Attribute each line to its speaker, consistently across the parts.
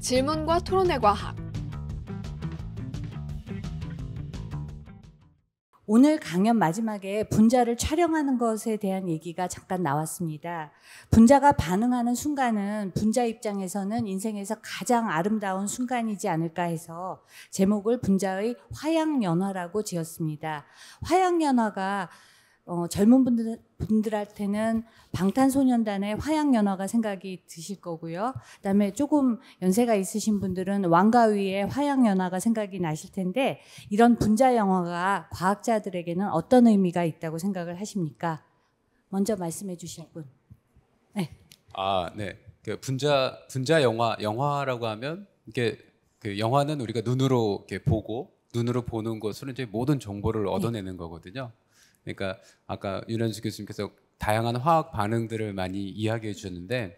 Speaker 1: 질문과 토론의 과학.
Speaker 2: 오늘 강연 마지막에 분자를 촬영하는 것에 대한 얘기가 잠깐 나왔습니다. 분자가 반응하는 순간은 분자 입장에서는 인생에서 가장 아름다운 순간이지 않을까 해서 제목을 분자의 화양연화라고 지었습니다. 화양연화가 어, 젊은 분들, 분들한테는 방탄소년단의 화양연화가 생각이 드실 거고요. 그다음에 조금 연세가 있으신 분들은 왕가위의 화양연화가 생각이 나실 텐데 이런 분자 영화가 과학자들에게는 어떤 의미가 있다고 생각을 하십니까? 먼저 말씀해 주실 분.
Speaker 1: 네. 아, 네. 그 분자 분자 영화 영화라고 하면 이게 그 영화는 우리가 눈으로 이렇게 보고 눈으로 보는 것으로 이제 모든 정보를 네. 얻어내는 거거든요. 그러니까 아까 윤현수 교수님께서 다양한 화학 반응들을 많이 이야기해 주셨는데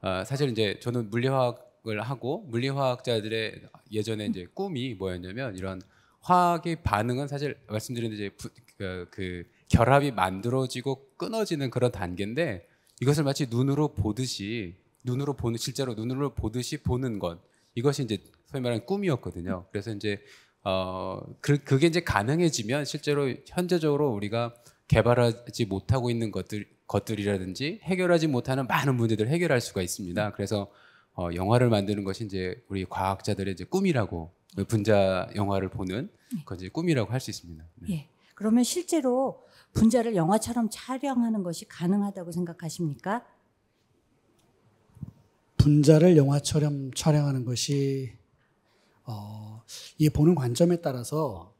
Speaker 1: 어, 사실 이제 저는 물리화학을 하고 물리화학자들의 예전에 이제 꿈이 뭐였냐면 이런 화학의 반응은 사실 말씀드린 이제 부, 그, 그 결합이 만들어지고 끊어지는 그런 단계인데 이것을 마치 눈으로 보듯이 눈으로 보는 실제로 눈으로 보듯이 보는 것 이것이 이제 소위 말하는 꿈이었거든요. 그래서 이제 어, 그, 그게 이제 가능해지면 실제로 현재적으로 우리가 개발하지 못하고 있는 것들, 것들이라든지 해결하지 못하는 많은 문제들을 해결할 수가 있습니다. 음. 그래서 어, 영화를 만드는 것이 이제 우리 과학자들의 이제 꿈이라고 분자 영화를 보는 예. 그제 꿈이라고 할 수 있습니다.
Speaker 2: 네. 예. 그러면 실제로 분자를 영화처럼 촬영하는 것이 가능하다고 생각하십니까?
Speaker 3: 분자를 영화처럼 촬영하는 것이 어, 이 보는 관점에 따라서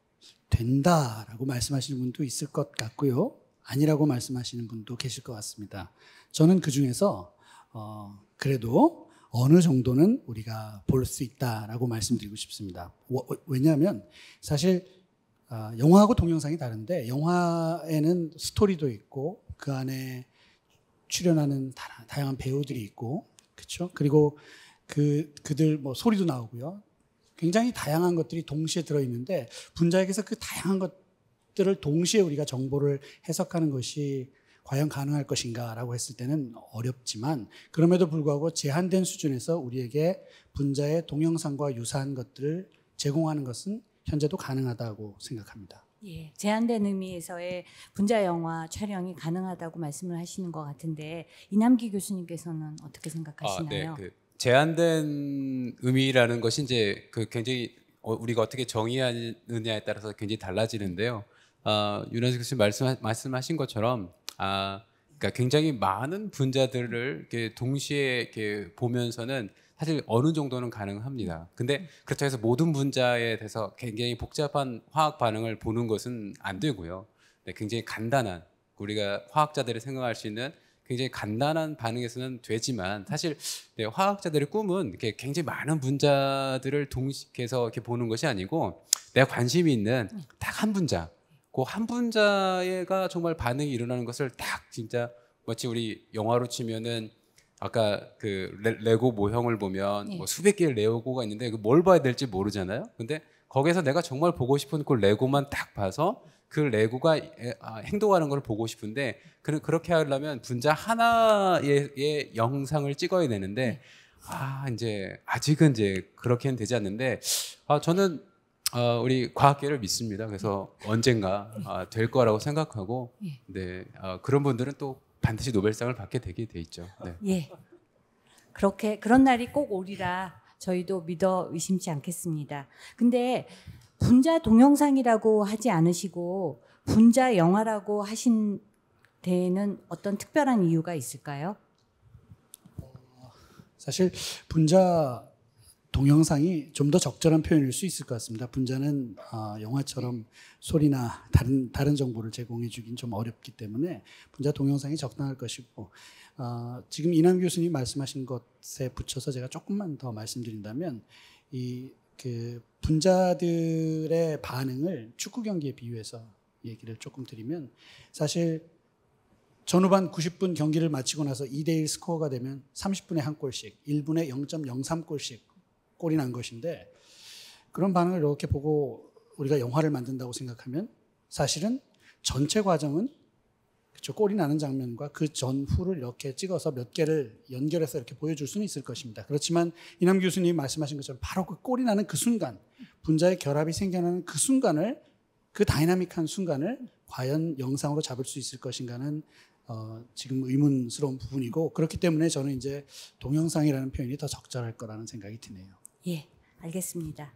Speaker 3: 된다라고 말씀하시는 분도 있을 것 같고요. 아니라고 말씀하시는 분도 계실 것 같습니다. 저는 그 중에서 어, 그래도 어느 정도는 우리가 볼 수 있다라고 말씀드리고 싶습니다. 왜냐하면 사실 아, 영화하고 동영상이 다른데 영화에는 스토리도 있고 그 안에 출연하는 다양한 배우들이 있고 그렇죠. 그리고 그 그들 뭐 소리도 나오고요. 굉장히 다양한 것들이 동시에 들어있는데 분자에게서 그 다양한 것들을 동시에 우리가 정보를 해석하는 것이 과연 가능할 것인가라고 했을 때는 어렵지만 그럼에도 불구하고 제한된 수준에서 우리에게 분자의 동영상과 유사한 것들을 제공하는 것은 현재도 가능하다고 생각합니다.
Speaker 2: 예, 제한된 의미에서의 분자 영화 촬영이 가능하다고 말씀을 하시는 것 같은데 이남기 교수님께서는 어떻게 생각하시나요? 아,
Speaker 1: 네, 그 제한된 의미라는 것이 이제 그 굉장히 어, 우리가 어떻게 정의하느냐에 따라서 굉장히 달라지는데요. 아, 윤한식 교 말씀 말씀하신 것처럼 아, 그러니까 굉장히 많은 분자들을 이렇게 동시에 이렇게 보면서는 사실 어느 정도는 가능합니다. 근데 그렇다고 해서 모든 분자에 대해서 굉장히 복잡한 화학 반응을 보는 것은 안 되고요. 네, 굉장히 간단한 우리가 화학자들이 생각할 수 있는 굉장히 간단한 반응에서는 되지만 사실 네, 화학자들의 꿈은 이렇게 굉장히 많은 분자들을 동시해서 이렇게 보는 것이 아니고 내가 관심이 있는 네. 딱한 분자, 그 한 분자가 정말 반응이 일어나는 것을 딱 진짜 마치 우리 영화로 치면은 아까 그 레고 모형을 보면 네. 뭐 수백 개의 레고가 있는데 그뭘 봐야 될지 모르잖아요. 근데 거기에서 내가 정말 보고 싶은 그 레고만 딱 봐서 그 레고가 아, 행동하는 걸 보고 싶은데 그렇게 하려면 분자 하나의 영상을 찍어야 되는데 네. 아 이제 아직은 이제 그렇게는 되지 않는데 아 저는 어, 우리 과학계를 믿습니다. 그래서 네. 언젠가 아, 될 거라고 생각하고 예. 네 아, 그런 분들은 또 반드시 노벨상을 받게 되게 돼 있죠. 네.
Speaker 2: 예. 그렇게 그런 날이 꼭 오리라 저희도 믿어 의심치 않겠습니다. 근데 분자 동영상이라고 하지 않으시고 분자 영화라고 하신 데에는 어떤 특별한 이유가 있을까요?
Speaker 3: 사실 분자 동영상이 좀 더 적절한 표현일 수 있을 것 같습니다. 분자는 어, 영화처럼 소리나 다른 다른 정보를 제공해 주긴 좀 어렵기 때문에 분자 동영상이 적당할 것이고 어, 지금 이남 교수님 말씀하신 것에 붙여서 제가 조금만 더 말씀드린다면 이그 분자들의 반응을 축구 경기에 비유해서 얘기를 조금 드리면 사실 전후반 90분 경기를 마치고 나서 2대1 스코어가 되면 30분에 한 골씩, 1분에 0.03골씩 꼴이 난 것인데 그런 반응을 이렇게 보고 우리가 영화를 만든다고 생각하면 사실은 전체 과정은 그쵸, 꼴이 나는 장면과 그 전후를 이렇게 찍어서 몇 개를 연결해서 이렇게 보여줄 수는 있을 것입니다. 그렇지만 이남 교수님이 말씀하신 것처럼 바로 그 꼴이 나는 그 순간, 분자의 결합이 생겨나는 그 순간을 그 다이나믹한 순간을 과연 영상으로 잡을 수 있을 것인가는 어, 지금 의문스러운 부분이고 그렇기 때문에 저는 이제 동영상이라는 표현이 더 적절할 거라는 생각이 드네요.
Speaker 2: 예, 알겠습니다.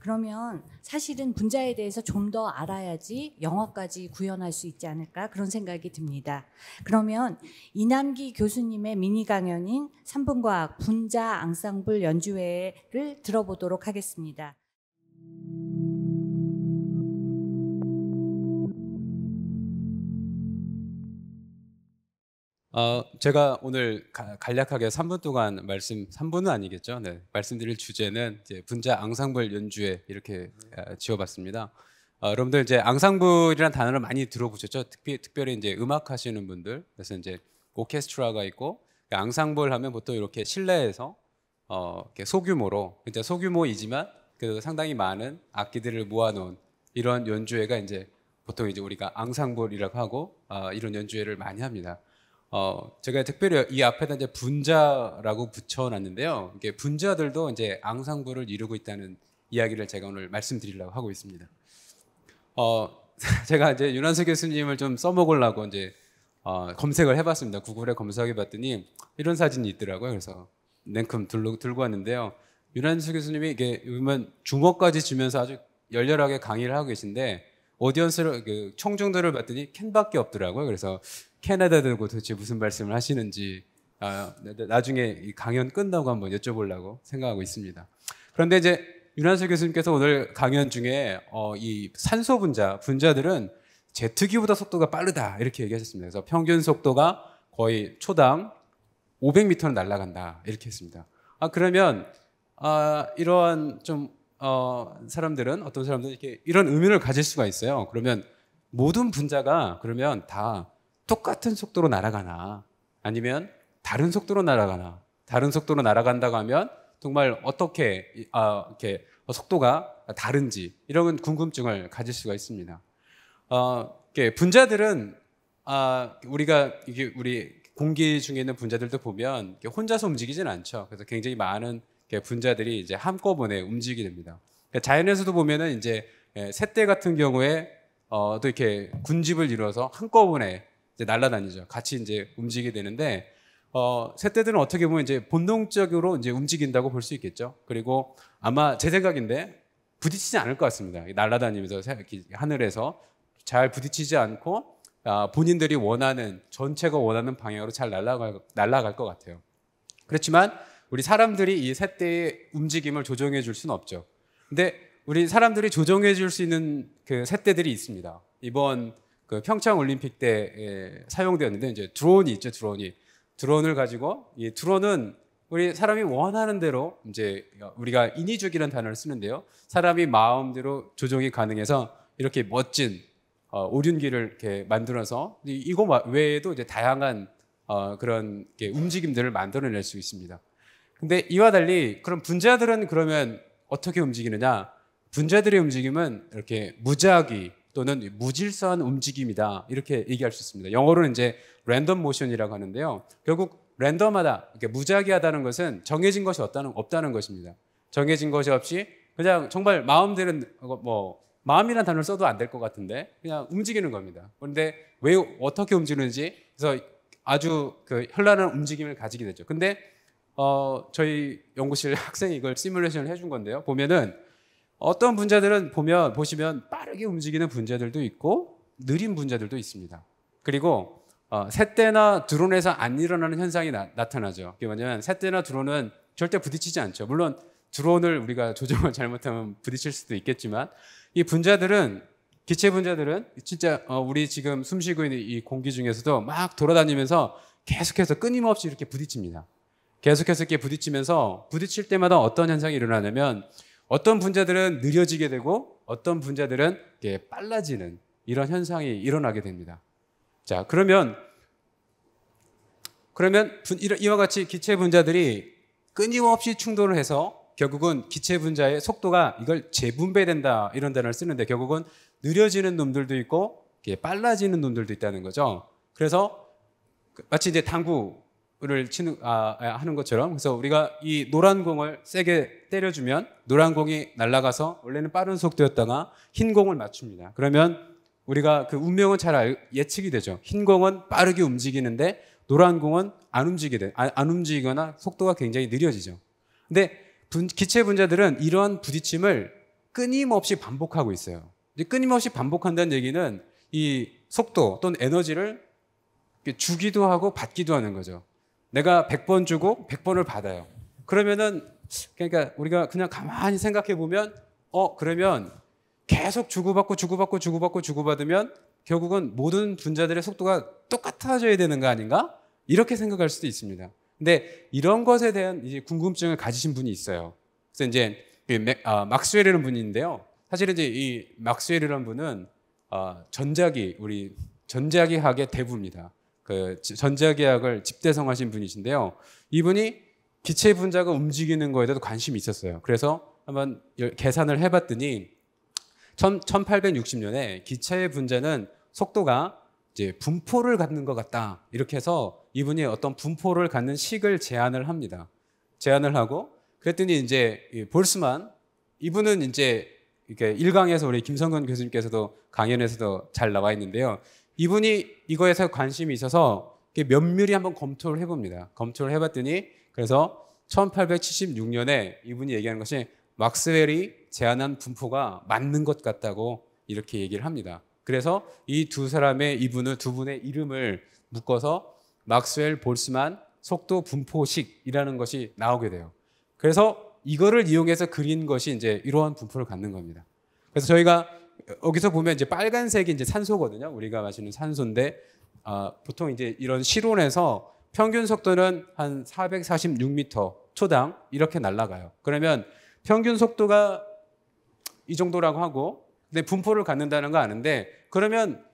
Speaker 2: 그러면 사실은 분자에 대해서 좀 더 알아야지 영어까지 구현할 수 있지 않을까 그런 생각이 듭니다. 그러면 이남기 교수님의 미니 강연인 3분과학 분자 앙상블 연주회를 들어보도록 하겠습니다.
Speaker 1: 어, 제가 오늘 가, 간략하게 3분 동안 말씀 3분은 아니겠죠. 네, 말씀드릴 주제는 이제 분자 앙상블 연주에 이렇게 어, 지어봤습니다. 어, 여러분들 이제 앙상블이라는 단어를 많이 들어보셨죠. 특히, 특별히 이제 음악 하시는 분들 그래서 이제 오케스트라가 있고 그 앙상블 하면 보통 이렇게 실내에서 어, 이렇게 소규모로 이제 그러니까 소규모이지만 그 상당히 많은 악기들을 모아놓은 이런 연주회가 이제 보통 이제 우리가 앙상블이라고 하고 어, 이런 연주회를 많이 합니다. 어, 제가 특별히 이 앞에다 이제 분자라고 붙여놨는데요. 이게 분자들도 이제 앙상블을 이루고 있다는 이야기를 제가 오늘 말씀드리려고 하고 있습니다. 어, 제가 이제 윤한수 교수님을 좀 써먹으려고 이제 어, 검색을 해봤습니다. 구글에 검색해 봤더니 이런 사진이 있더라고요. 그래서 냉큼 들고, 들고 왔는데요. 윤한수 교수님이 이게 보면 주먹까지 주면서 아주 열렬하게 강의를 하고 계신데 오디언스를 그 청중들을 봤더니 캔밖에 없더라고요. 그래서 캐나다 들고 도대체 무슨 말씀을 하시는지 아, 나중에 강연 끝나고 한번 여쭤보려고 생각하고 있습니다. 그런데 이제 윤한수 교수님께서 오늘 강연 중에 어, 이 산소 분자 분자들은 제트기보다 속도가 빠르다 이렇게 얘기하셨습니다. 그래서 평균 속도가 거의 초당 500m는 날아간다 이렇게 했습니다. 아 그러면 아, 이러한 좀 어, 사람들은 어떤 사람들은 이렇게 이런 의미를 가질 수가 있어요. 그러면 모든 분자가 그러면 다 똑같은 속도로 날아가나 아니면 다른 속도로 날아가나 다른 속도로 날아간다고 하면 정말 어떻게 아, 이렇게 속도가 다른지 이런 궁금증을 가질 수가 있습니다. 어, 이렇게 분자들은 아, 우리가 이게 우리 공기 중에 있는 분자들도 보면 혼자서 움직이진 않죠. 그래서 굉장히 많은 분자들이 이제 한꺼번에 움직이게 됩니다. 그러니까 자연에서도 보면은 이제 새떼 예, 같은 경우에 어, 또 이렇게 군집을 이루어서 한꺼번에 이제 날라다니죠. 같이 이제 움직이게 되는데 어, 새떼들은 어떻게 보면 이제 본능적으로 이제 움직인다고 볼 수 있겠죠. 그리고 아마 제 생각인데 부딪히지 않을 것 같습니다. 날아다니면서 하늘에서 잘 부딪히지 않고 아, 본인들이 원하는 전체가 원하는 방향으로 잘 날아갈, 날아갈 것 같아요. 그렇지만 우리 사람들이 이 새떼의 움직임을 조정해 줄 수는 없죠. 근데 우리 사람들이 조정해 줄 수 있는 그 새떼들이 있습니다. 이번 그 평창 올림픽 때 예, 사용되었는데 이제 드론이 있죠 드론이 드론을 가지고 이 드론은 우리 사람이 원하는 대로 이제 우리가 인위적이라는 단어를 쓰는데요 사람이 마음대로 조정이 가능해서 이렇게 멋진 어, 오륜기를 이렇게 만들어서 이거 외에도 이제 다양한 어, 그런 움직임들을 만들어낼 수 있습니다. 근데 이와 달리 그런 분자들은 그러면 어떻게 움직이느냐? 분자들의 움직임은 이렇게 무작위 또는 무질서한 움직임이다. 이렇게 얘기할 수 있습니다. 영어로는 이제 랜덤 모션이라고 하는데요. 결국 랜덤하다, 이렇게 무작위하다는 것은 정해진 것이 없다는, 없다는 것입니다. 정해진 것이 없이 그냥 정말 마음대로 어, 뭐 마음이란 단어를 써도 안 될 것 같은데 그냥 움직이는 겁니다. 그런데 왜 어떻게 움직이는지 그래서 아주 그 현란한 움직임을 가지게 되죠. 근데 어, 저희 연구실 학생이 이걸 시뮬레이션을 해 준 건데요. 보면은 어떤 분자들은 보면 보시면 빠르게 움직이는 분자들도 있고 느린 분자들도 있습니다. 그리고 어, 새때나 드론에서 안 일어나는 현상이 나, 타나죠 그게 뭐냐면 새때나 드론은 절대 부딪히지 않죠. 물론 드론을 우리가 조정을 잘못하면 부딪힐 수도 있겠지만 이 분자들은 기체 분자들은 진짜 어, 우리 지금 숨쉬고 있는 이 공기 중에서도 막 돌아다니면서 계속해서 끊임없이 이렇게 부딪힙니다. 계속해서 이렇게 부딪히면서 부딪힐 때마다 어떤 현상이 일어나냐면 어떤 분자들은 느려지게 되고 어떤 분자들은 빨라지는 이런 현상이 일어나게 됩니다. 자, 그러면 그러면 이와 같이 기체 분자들이 끊임없이 충돌을 해서 결국은 기체 분자의 속도가 이걸 재분배된다 이런 단어를 쓰는데 결국은 느려지는 놈들도 있고 빨라지는 놈들도 있다는 거죠. 그래서 마치 이제 당구 공을 치는 아, 아, 하는 것처럼 그래서 우리가 이 노란 공을 세게 때려주면 노란 공이 날아가서 원래는 빠른 속도였다가 흰 공을 맞춥니다. 그러면 우리가 그 운명은 잘 알, 예측이 되죠. 흰 공은 빠르게 움직이는데 노란 공은 안 움직이게 돼. 안, 아, 안 움직이거나 속도가 굉장히 느려지죠. 근데 분, 기체 분자들은 이러한 부딪힘을 끊임없이 반복하고 있어요. 끊임없이 반복한다는 얘기는 이 속도 또는 에너지를 주기도 하고 받기도 하는 거죠. 내가 100번 주고 100번을 받아요. 그러면은 그러니까 우리가 그냥 가만히 생각해 보면 어 그러면 계속 주고받고 주고받고 주고받고 주고받으면 결국은 모든 분자들의 속도가 똑같아져야 되는 거 아닌가? 이렇게 생각할 수도 있습니다. 근데 이런 것에 대한 이제 궁금증을 가지신 분이 있어요. 그래서 이제 그 아, 막스웰이라는 분인데요. 사실 이제 이 막스웰이라는 분은 아, 전자기 우리 전자기학의 대부입니다. 그 전자계약을 집대성하신 분이신데요. 이분이 기체 분자가 움직이는 거에 대해서 관심이 있었어요. 그래서 한번 계산을 해봤더니 1860년에 기체의 분자는 속도가 이제 분포를 갖는 것 같다. 이렇게 해서 이분이 어떤 분포를 갖는 식을 제안을 합니다. 제안을 하고 그랬더니 이제 볼스만 이분은 이제 이렇게 1강에서 우리 김성근 교수님께서도 강연에서도 잘 나와 있는데요. 이분이 이거에서 관심이 있어서 면밀히 한번 검토를 해봅니다. 검토를 해봤더니 그래서 1876년에 이분이 얘기하는 것이 막스웰이 제안한 분포가 맞는 것 같다고 이렇게 얘기를 합니다. 그래서 이 두 사람의 이분을 두 분의 이름을 묶어서 막스웰 볼스만 속도 분포식이라는 것이 나오게 돼요. 그래서 이거를 이용해서 그린 것이 이제 이러한 분포를 갖는 겁니다. 그래서 저희가 여기서 보면 이제 빨간색이 이제 산소거든요. 우리가 마시는 산소인데 아, 보통 이제 이런 실온에서 평균 속도는 한 446m 초당 이렇게 날아가요. 그러면 평균 속도가 이 정도라고 하고 근데 분포를 갖는다는 거 아는데 그러면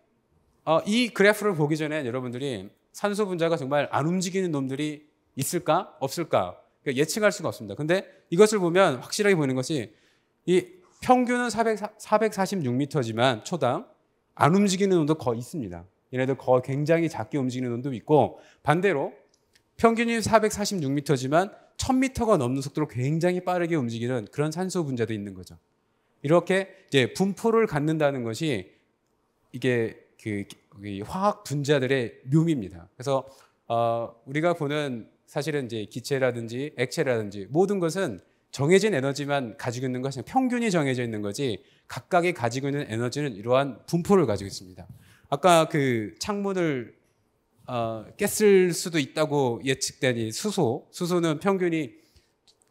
Speaker 1: 어, 이 그래프를 보기 전에 여러분들이 산소 분자가 정말 안 움직이는 놈들이 있을까 없을까 그러니까 예측할 수가 없습니다. 근데 이것을 보면 확실하게 보이는 것이 이 평균은 400, 446m지만 초당 안 움직이는 놈도 거의 있습니다. 얘네들 거의 굉장히 작게 움직이는 놈도 있고 반대로 평균이 446m지만 1000m가 넘는 속도로 굉장히 빠르게 움직이는 그런 산소 분자도 있는 거죠. 이렇게 이제 분포를 갖는다는 것이 이게 그, 그 화학 분자들의 묘미입니다. 그래서 어, 우리가 보는 사실은 이제 기체라든지 액체라든지 모든 것은 정해진 에너지만 가지고 있는 것이 평균이 정해져 있는 거지 각각이 가지고 있는 에너지는 이러한 분포를 가지고 있습니다. 아까 그 창문을 어, 깼을 수도 있다고 예측된 이 수소, 수소는 평균이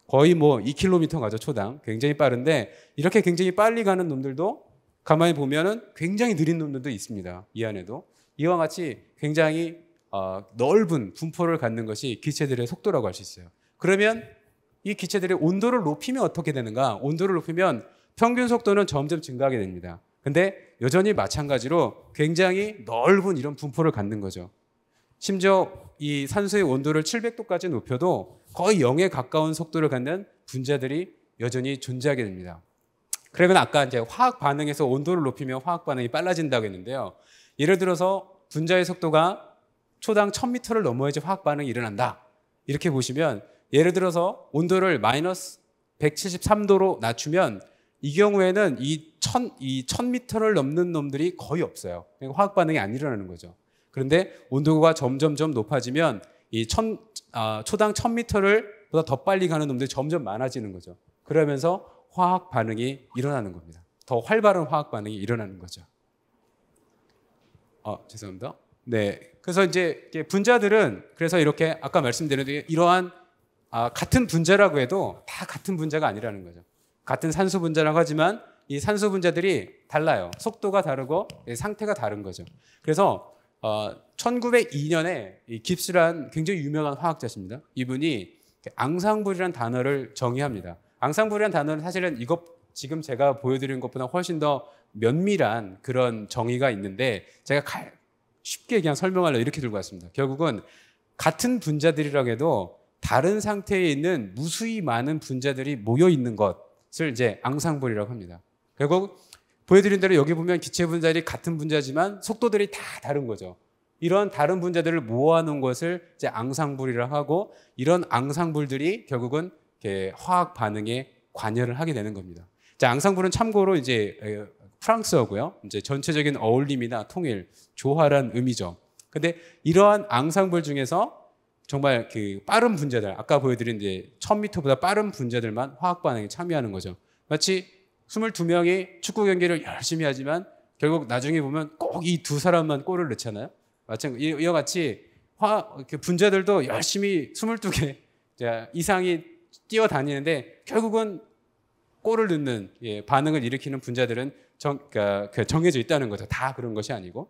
Speaker 1: 거의 뭐 2km 가죠 초당 굉장히 빠른데 이렇게 굉장히 빨리 가는 놈들도 가만히 보면은 굉장히 느린 놈들도 있습니다 이 안에도 이와 같이 굉장히 어, 넓은 분포를 갖는 것이 기체들의 속도라고 할 수 있어요. 그러면 이 기체들의 온도를 높이면 어떻게 되는가? 온도를 높이면 평균 속도는 점점 증가하게 됩니다. 근데 여전히 마찬가지로 굉장히 넓은 이런 분포를 갖는 거죠. 심지어 이 산소의 온도를 700도까지 높여도 거의 0에 가까운 속도를 갖는 분자들이 여전히 존재하게 됩니다. 그러면 아까 이제 화학 반응에서 온도를 높이면 화학 반응이 빨라진다고 했는데요. 예를 들어서 분자의 속도가 초당 1000m를 넘어야지 화학 반응이 일어난다. 이렇게 보시면 예를 들어서 온도를 마이너스 173도로 낮추면 이 경우에는 이 1000, 이0미터를 넘는 놈들이 거의 없어요. 그러니까 화학 반응이 안 일어나는 거죠. 그런데 온도가 점점점 높아지면 이 천, 아, 초당 0미터를 보다 더 빨리 가는 놈들이 점점 많아지는 거죠. 그러면서 화학 반응이 일어나는 겁니다. 더 활발한 화학 반응이 일어나는 거죠. 어, 죄송합니다. 네. 그래서 이제 분자들은 그래서 이렇게 아까 말씀드렸듯이 이러한 아, 같은 분자라고 해도 다 같은 분자가 아니라는 거죠. 같은 산소 분자라고 하지만 이 산소 분자들이 달라요. 속도가 다르고 상태가 다른 거죠. 그래서 어, 1902년에 이 깁스란 굉장히 유명한 화학자십니다. 이분이 앙상블이란 단어를 정의합니다. 앙상블이란 단어는 사실은 이것 지금 제가 보여드린 것보다 훨씬 더 면밀한 그런 정의가 있는데 제가 쉽게 그냥 설명하려 이렇게 들고 왔습니다. 결국은 같은 분자들이라고 해도 다른 상태에 있는 무수히 많은 분자들이 모여 있는 것을 이제 앙상블이라고 합니다. 결국 보여드린 대로 여기 보면 기체 분자들이 같은 분자지만 속도들이 다 다른 거죠. 이런 다른 분자들을 모아놓은 것을 이제 앙상블이라 하고 이런 앙상블들이 결국은 화학 반응에 관여를 하게 되는 겁니다. 자, 앙상블은 참고로 이제 프랑스어고요. 이제 전체적인 어울림이나 통일, 조화란 의미죠. 근데 이러한 앙상블 중에서 정말 그 빠른 분자들 아까 보여드린 데 1000m보다 빠른 분자들만 화학 반응에 참여하는 거죠. 마치 22명이 축구 경기를 열심히 하지만 결국 나중에 보면 꼭 이 두 사람만 골을 넣잖아요. 마찬가지 이와 같이 화 그 분자들도 열심히 22개 이상이 뛰어다니는데 결국은 골을 넣는 예, 반응을 일으키는 분자들은 정, 그러니까 그 정해져 있다는 거죠. 다 그런 것이 아니고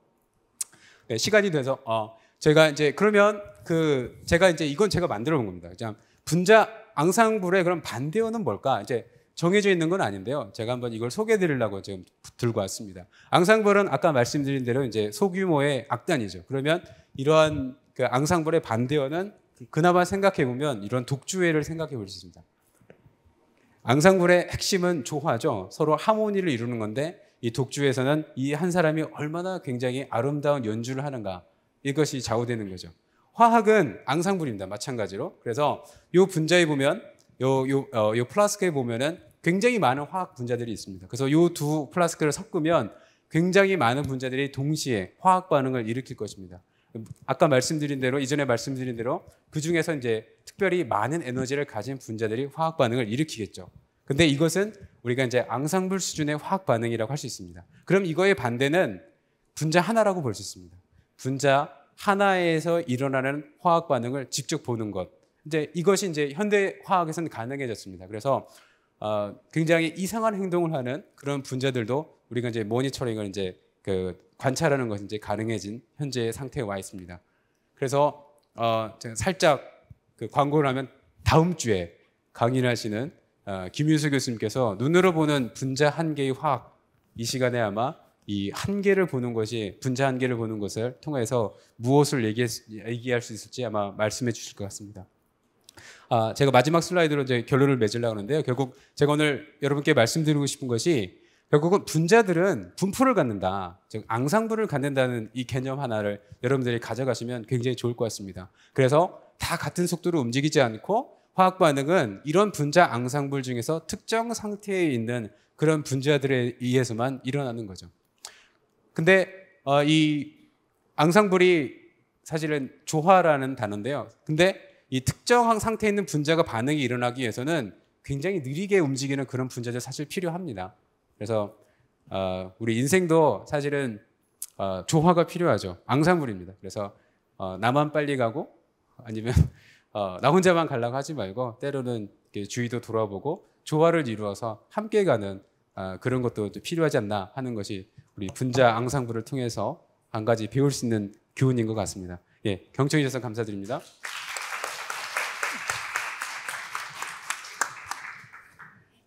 Speaker 1: 네, 시간이 돼서 어, 제가 이제 그러면 그 제가 이제 이건 제가 만들어 본 겁니다. 그냥 분자 앙상블의 그럼 반대어는 뭘까? 이제 정해져 있는 건 아닌데요. 제가 한번 이걸 소개해 드리려고 지금 들고 왔습니다. 앙상블은 아까 말씀드린 대로 이제 소규모의 악단이죠. 그러면 이러한 그 앙상블의 반대어는 그나마 생각해 보면 이런 독주회를 생각해 볼 수 있습니다. 앙상블의 핵심은 조화죠. 서로 하모니를 이루는 건데 이 독주에서는 이 한 사람이 얼마나 굉장히 아름다운 연주를 하는가 이것이 좌우되는 거죠. 화학은 앙상블입니다. 마찬가지로. 그래서 이 분자에 보면 요, 요, 어, 요 플라스크에 보면은 굉장히 많은 화학 분자들이 있습니다. 그래서 이 두 플라스크를 섞으면 굉장히 많은 분자들이 동시에 화학 반응을 일으킬 것입니다. 아까 말씀드린 대로 이전에 말씀드린 대로 그 중에서 이제 특별히 많은 에너지를 가진 분자들이 화학 반응을 일으키겠죠. 근데 이것은 우리가 이제 앙상블 수준의 화학 반응이라고 할 수 있습니다. 그럼 이거의 반대는 분자 하나라고 볼 수 있습니다. 분자 하나에서 일어나는 화학 반응을 직접 보는 것. 이제 이것이 이제 현대 화학에서는 가능해졌습니다. 그래서 어, 굉장히 이상한 행동을 하는 그런 분자들도 우리가 이제 모니터링을 이제 그 관찰하는 것이 이제 가능해진 현재 상태에 와 있습니다. 그래서 어, 제가 살짝 그 광고를 하면 다음 주에 강의 하시는 어, 김윤수 교수님께서 눈으로 보는 분자 한 개의 화학 이 시간에 아마 이 한계를 보는 것이 분자 한계를 보는 것을 통해서 무엇을 얘기할 수 있을지 아마 말씀해 주실 것 같습니다. 아, 제가 마지막 슬라이드로 이제 결론을 맺으려고 하는데요. 결국 제가 오늘 여러분께 말씀드리고 싶은 것이 결국은 분자들은 분포를 갖는다. 즉 앙상블을 갖는다는 이 개념 하나를 여러분들이 가져가시면 굉장히 좋을 것 같습니다. 그래서 다 같은 속도로 움직이지 않고 화학 반응은 이런 분자 앙상블 중에서 특정 상태에 있는 그런 분자들에 의해서만 일어나는 거죠. 근데 어, 이 앙상블이 사실은 조화라는 단어인데요. 근데 이 특정한 상태에 있는 분자가 반응이 일어나기 위해서는 굉장히 느리게 움직이는 그런 분자들 사실 필요합니다. 그래서 어, 우리 인생도 사실은 어, 조화가 필요하죠. 앙상블입니다. 그래서 어, 나만 빨리 가고 아니면 어, 나 혼자만 가려고 하지 말고 때로는 주위도 돌아보고 조화를 이루어서 함께 가는 어, 그런 것도 필요하지 않나 하는 것이 우리 분자 앙상블을 통해서 한 가지 배울 수 있는 교훈인 것 같습니다. 예, 경청해 주셔서 감사드립니다.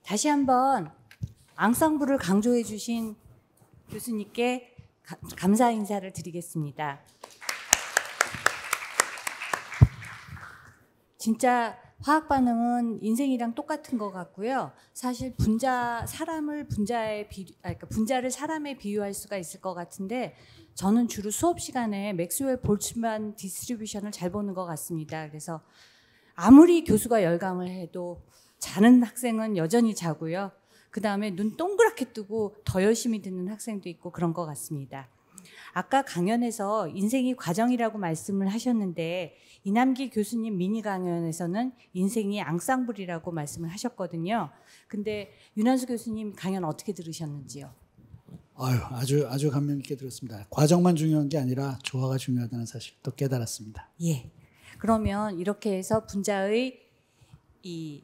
Speaker 2: 다시 한번 앙상블을 강조해 주신 교수님께 가, 감사 인사를 드리겠습니다. 진짜 화학 반응은 인생이랑 똑같은 것 같고요. 사실 분자 사람을 분자에 비 아, 그러니까 분자를 사람에 비유할 수가 있을 것 같은데 저는 주로 수업 시간에 맥스웰 볼츠만 디스트리뷰션을 잘 보는 것 같습니다. 그래서 아무리 교수가 열강을 해도 자는 학생은 여전히 자고요. 그 다음에 눈 동그랗게 뜨고 더 열심히 듣는 학생도 있고 그런 것 같습니다. 아까 강연에서 인생이 과정이라고 말씀을 하셨는데 이남기 교수님 미니 강연에서는 인생이 앙상블이라고 말씀을 하셨거든요. 근데 윤한수 교수님 강연 어떻게 들으셨는지요?
Speaker 3: 아유, 아주 아주 감명 있게 들었습니다. 과정만 중요한 게 아니라 조화가 중요하다는 사실 또 깨달았습니다. 예.
Speaker 2: 그러면 이렇게 해서 분자의 이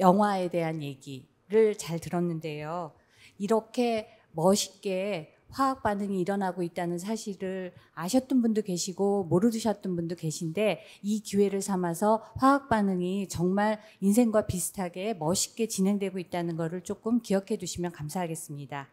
Speaker 2: 영화에 대한 얘기를 잘 들었는데요. 이렇게 멋있게 화학 반응이 일어나고 있다는 사실을 아셨던 분도 계시고 모르셨던 분도 계신데 이 기회를 삼아서 화학 반응이 정말 인생과 비슷하게 멋있게 진행되고 있다는 것을 조금 기억해 주시면 감사하겠습니다.